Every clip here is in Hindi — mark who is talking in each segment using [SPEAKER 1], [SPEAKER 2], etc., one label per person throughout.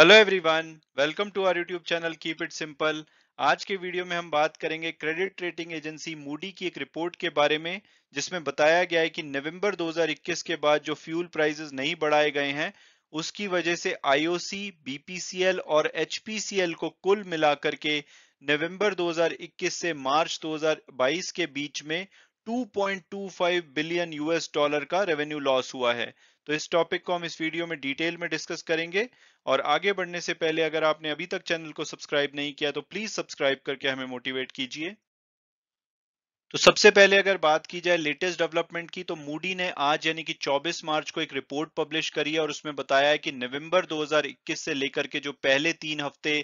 [SPEAKER 1] hello everyone welcome to our YouTube channel keep it simple आज के वीडियो में हम बात करेंगे क्रेडिट रेटिंग एजेंसी मूडी की एक रिपोर्ट के बारे में जिसमें बताया गया है कि नवंबर 2021 के बाद जो फ्यूल प्राइसेस नहीं बढ़ाए गए हैं उसकी वजह से आईओसी बीपीसीएल और एचपीसीएल को कुल मिलाकर के नवंबर 2021 से मार्च 2022 के बीच में 2.25 बिलियन यूएस डॉलर का रेवेन्यू लॉस हुआ है तो इस टॉपिक को हम इस वीडियो में डिटेल में डिस्कस करेंगे और आगे बढ़ने से पहले अगर आपने अभी तक चैनल को सब्सक्राइब नहीं किया तो प्लीज सब्सक्राइब करके हमें मोटिवेट कीजिए तो सबसे पहले अगर बात की जाए लेटेस्ट डेवलपमेंट की तो मूडी ने आज यानी कि 24 मार्च को एक रिपोर्ट पब्लिश करी है और उसमें बताया है कि नवंबर 2021 से लेकर के जो पहले तीन हफ्ते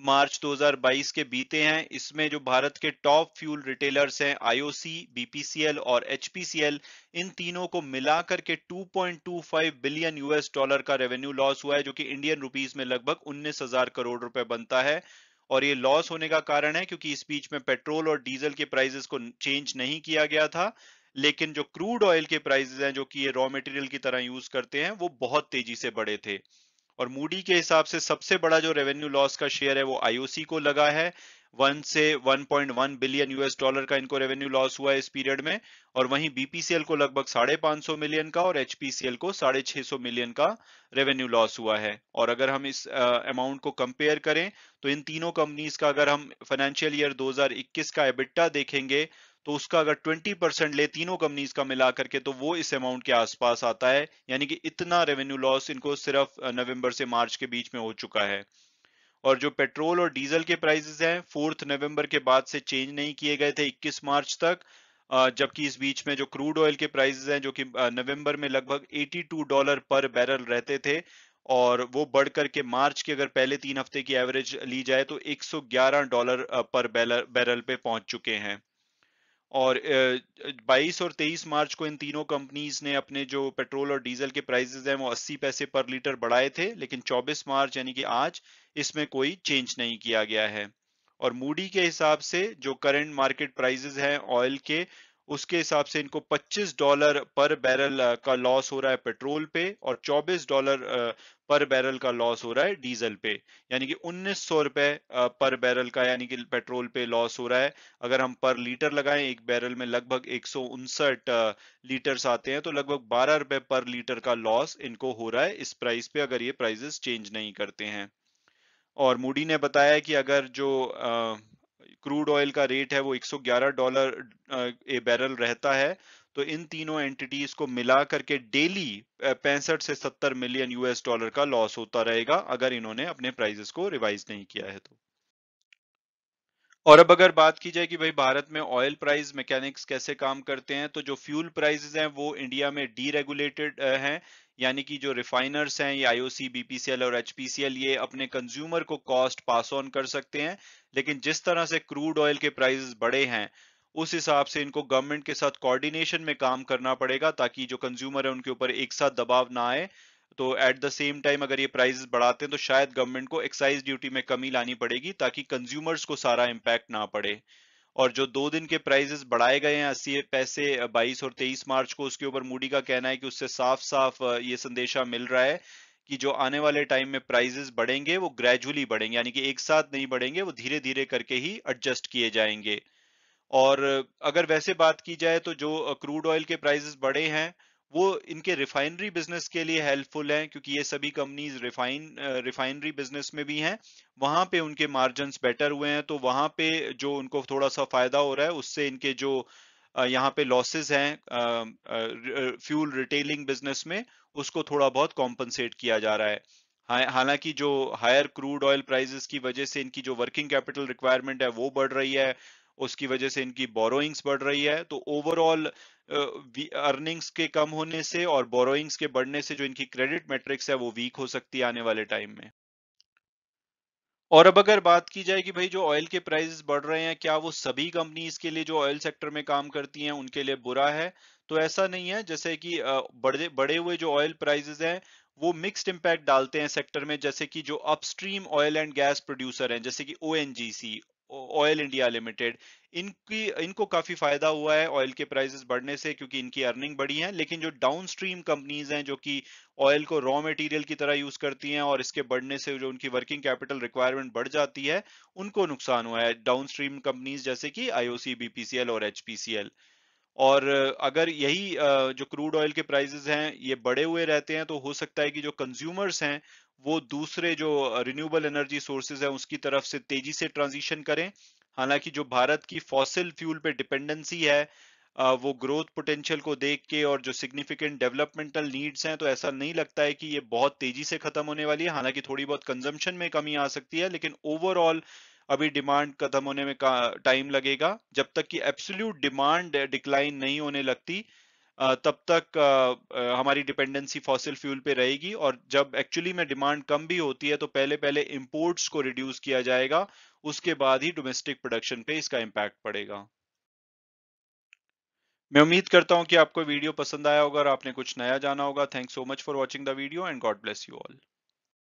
[SPEAKER 1] मार्च 2022 के बीते हैं इसमें जो भारत के टॉप फ्यूल रिटेलर्स हैं आईओसी बीपीसीएल और एचपीसीएल इन तीनों को मिलाकर के 2.25 बिलियन यूएस डॉलर का रेवेन्यू लॉस हुआ है जो कि इंडियन रुपीज में लगभग उन्नीस हजार करोड़ रुपए बनता है और ये लॉस होने का कारण है क्योंकि इस बीच में पेट्रोल और डीजल के प्राइजेस को चेंज नहीं किया गया था लेकिन जो क्रूड ऑयल के प्राइजेस हैं जो कि ये रॉ मटेरियल की तरह यूज करते हैं वो बहुत तेजी से बढ़े थे और मूडी के हिसाब से सबसे बड़ा जो रेवेन्यू लॉस का शेयर है वो आईओसी को लगा है वन से 1.1 बिलियन यूएस डॉलर का इनको रेवेन्यू लॉस हुआ है इस पीरियड में और वहीं बीपीसीएल को लगभग साढ़े पांच सौ मिलियन का और एचपीसीएल को साढ़े छह सौ मिलियन का रेवेन्यू लॉस हुआ है और अगर हम इस अमाउंट को कंपेयर करें तो इन तीनों कंपनीज का अगर हम फाइनेंशियल ईयर 2021 का एबिट्टा देखेंगे तो उसका अगर 20 परसेंट ले तीनों कंपनीज का मिला करके तो वो इस अमाउंट के आसपास आता है यानी कि इतना रेवेन्यू लॉस इनको सिर्फ नवंबर से मार्च के बीच में हो चुका है और जो पेट्रोल और डीजल के प्राइजेस हैं फोर्थ नवंबर के बाद से चेंज नहीं किए गए थे 21 मार्च तक जबकि इस बीच में जो क्रूड ऑयल के प्राइजेस हैं जो कि नवंबर में लगभग 82 डॉलर पर बैरल रहते थे और वो बढ़कर के मार्च के अगर पहले तीन हफ्ते की एवरेज ली जाए तो 111 डॉलर पर बैरल पे पहुंच चुके हैं और 22 और 23 मार्च को इन तीनों कंपनीज ने अपने जो पेट्रोल और डीजल के प्राइजेज हैं वो 80 पैसे पर लीटर बढ़ाए थे लेकिन 24 मार्च यानी कि आज इसमें कोई चेंज नहीं किया गया है और मूडी के हिसाब से जो करंट मार्केट प्राइजेज हैं ऑयल के उसके हिसाब से इनको 25 डॉलर पर बैरल का लॉस हो रहा है पेट्रोल पे और 24 डॉलर पर बैरल का लॉस हो रहा है डीजल पे यानी कि उन्नीस सौ रुपए पर बैरल का यानी कि पेट्रोल पे लॉस हो रहा है अगर हम पर लीटर लगाएं एक बैरल में लगभग एक लीटर्स आते हैं तो लगभग बारह रुपए पर लीटर का लॉस इनको हो रहा है इस प्राइस पे अगर ये प्राइजेस चेंज नहीं करते हैं और मूडी ने बताया कि अगर जो क्रूड ऑयल का रेट है वो 111 डॉलर ए बैरल रहता है तो इन तीनों एंटिटीज को मिला करके डेली पैंसठ से 70 मिलियन यूएस डॉलर का लॉस होता रहेगा अगर इन्होंने अपने प्राइजेस को रिवाइज नहीं किया है तो और अब अगर बात की जाए कि भाई भारत में ऑयल प्राइस मैकेनिक्स कैसे काम करते हैं तो जो फ्यूल प्राइजेज हैं वो इंडिया में डीरेगुलेटेड हैं यानी कि जो रिफाइनर्स हैं ये आईओसी बीपीसीएल और एचपीसीएल ये अपने कंज्यूमर को कॉस्ट पास ऑन कर सकते हैं लेकिन जिस तरह से क्रूड ऑयल के प्राइसेस बड़े हैं उस हिसाब से इनको गवर्नमेंट के साथ कोऑर्डिनेशन में काम करना पड़ेगा ताकि जो कंज्यूमर है उनके ऊपर एक साथ दबाव ना आए तो एट द सेम टाइम अगर ये प्राइस बढ़ाते हैं तो शायद गवर्नमेंट को एक्साइज ड्यूटी में कमी लानी पड़ेगी ताकि कंज्यूमर्स को सारा इम्पैक्ट ना पड़े और जो दो दिन के प्राइजेस बढ़ाए गए हैं अस्सी पैसे 22 और 23 मार्च को उसके ऊपर मूडी का कहना है कि उससे साफ साफ ये संदेशा मिल रहा है कि जो आने वाले टाइम में प्राइजेस बढ़ेंगे वो ग्रेजुअली बढ़ेंगे यानी कि एक साथ नहीं बढ़ेंगे वो धीरे धीरे करके ही एडजस्ट किए जाएंगे और अगर वैसे बात की जाए तो जो क्रूड ऑयल के प्राइजेस बढ़े हैं वो इनके रिफाइनरी बिजनेस के लिए हेल्पफुल है क्योंकि ये सभी कंपनीज रिफाइन रिफाइनरी बिजनेस में भी हैं वहां पे उनके मार्जिन बेटर हुए हैं तो वहां पे जो उनको थोड़ा सा फायदा हो रहा है उससे इनके जो यहाँ पे लॉसेस हैं फ्यूल रिटेलिंग बिजनेस में उसको थोड़ा बहुत कॉम्पनसेट किया जा रहा है हालांकि जो हायर क्रूड ऑयल प्राइसेस की वजह से इनकी जो वर्किंग कैपिटल रिक्वायरमेंट है वो बढ़ रही है उसकी वजह से इनकी बोरोइंग्स बढ़ रही है तो ओवरऑल अर्निंग्स के कम होने से और बोरोइंग्स के बढ़ने से जो इनकी क्रेडिट मैट्रिक्स है वो वीक हो सकती है आने वाले टाइम में और अब अगर बात की जाए कि भाई जो ऑयल के प्राइसेस बढ़ रहे हैं क्या वो सभी कंपनीज के लिए जो ऑयल सेक्टर में काम करती हैं उनके लिए बुरा है तो ऐसा नहीं है जैसे कि बढ़े बढ़े हुए जो ऑयल प्राइसेस हैं वो मिक्स्ड इंपैक्ट डालते हैं सेक्टर में जैसे कि जो upstream oil and gas producer हैं जैसे कि ओ ऑयल इंडिया लिमिटेड इनकी इनको काफी फायदा हुआ है ऑयल के प्राइसेस बढ़ने से क्योंकि इनकी अर्निंग बढ़ी है लेकिन जो डाउन स्ट्रीम कंपनीज हैं जो कि ऑयल को रॉ मटेरियल की तरह यूज करती हैं और इसके बढ़ने से जो उनकी वर्किंग कैपिटल रिक्वायरमेंट बढ़ जाती है उनको नुकसान हुआ है डाउन स्ट्रीम कंपनीज जैसे कि आईओसी बीपीसीएल और एचपीसीएल और अगर यही जो क्रूड ऑयल के प्राइसेस हैं ये बढ़े हुए रहते हैं तो हो सकता है कि जो कंज्यूमर्स हैं वो दूसरे जो रिन्यूएबल एनर्जी सोर्सेज है उसकी तरफ से तेजी से ट्रांजिशन करें हालांकि जो भारत की फॉसिल फ्यूल पे डिपेंडेंसी है वो ग्रोथ पोटेंशियल को देख के और जो सिग्निफिकेंट डेवलपमेंटल नीड्स हैं तो ऐसा नहीं लगता है कि ये बहुत तेजी से खत्म होने वाली है हालांकि थोड़ी बहुत कंजम्पशन में कमी आ सकती है लेकिन ओवरऑल अभी डिमांड खत्म होने में टाइम लगेगा जब तक कि एब्सोल्यूट डिमांड डिक्लाइन नहीं होने लगती तब तक हमारी डिपेंडेंसी फॉसिल फ्यूल पे रहेगी और जब एक्चुअली में डिमांड कम भी होती है तो पहले पहले इंपोर्ट्स को रिड्यूस किया जाएगा उसके बाद ही डोमेस्टिक प्रोडक्शन पे इसका इम्पैक्ट पड़ेगा मैं उम्मीद करता हूं कि आपको वीडियो पसंद आया होगा और आपने कुछ नया जाना होगा thanks so much for watching the video and God bless you all